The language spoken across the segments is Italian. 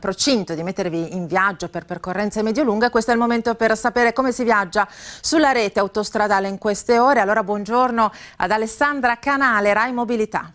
procinto di mettervi in viaggio per percorrenze medio-lunghe, questo è il momento per sapere come si viaggia sulla rete autostradale in queste ore. Allora buongiorno ad Alessandra Canale, Rai Mobilità.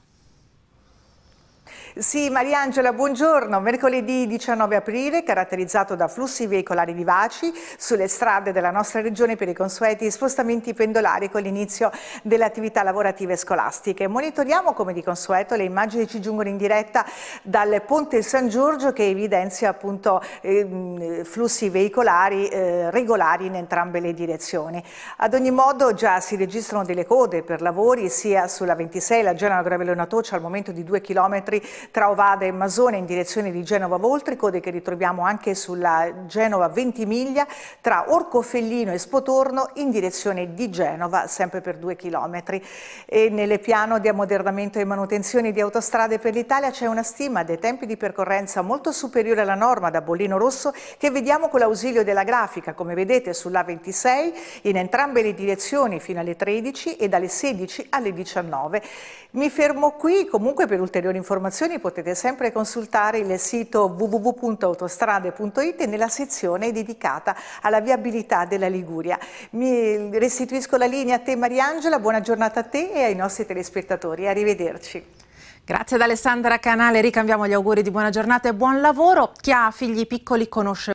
Sì, Mariangela, buongiorno. Mercoledì 19 aprile, caratterizzato da flussi veicolari vivaci sulle strade della nostra regione per i consueti spostamenti pendolari con l'inizio delle attività lavorative e scolastiche. Monitoriamo come di consueto le immagini ci giungono in diretta dal Ponte San Giorgio che evidenzia appunto eh, flussi veicolari eh, regolari in entrambe le direzioni. Ad ogni modo già si registrano delle code per lavori sia sulla 26, la Genova Gravellona Natoccia al momento di 2 chilometri tra Ovada e Masone in direzione di Genova Voltrico, che ritroviamo anche sulla Genova Ventimiglia, tra Orcofellino e Spotorno in direzione di Genova, sempre per due chilometri. E nel piano di ammodernamento e manutenzione di autostrade per l'Italia c'è una stima dei tempi di percorrenza molto superiore alla norma da bollino rosso che vediamo con l'ausilio della grafica, come vedete sulla 26 in entrambe le direzioni fino alle 13 e dalle 16 alle 19. Mi fermo qui, comunque per ulteriori informazioni informazioni potete sempre consultare il sito www.autostrade.it nella sezione dedicata alla viabilità della Liguria. Mi restituisco la linea a te Mariangela, buona giornata a te e ai nostri telespettatori. Arrivederci. Grazie ad Alessandra Canale, ricambiamo gli auguri di buona giornata e buon lavoro. Chi ha figli piccoli conosce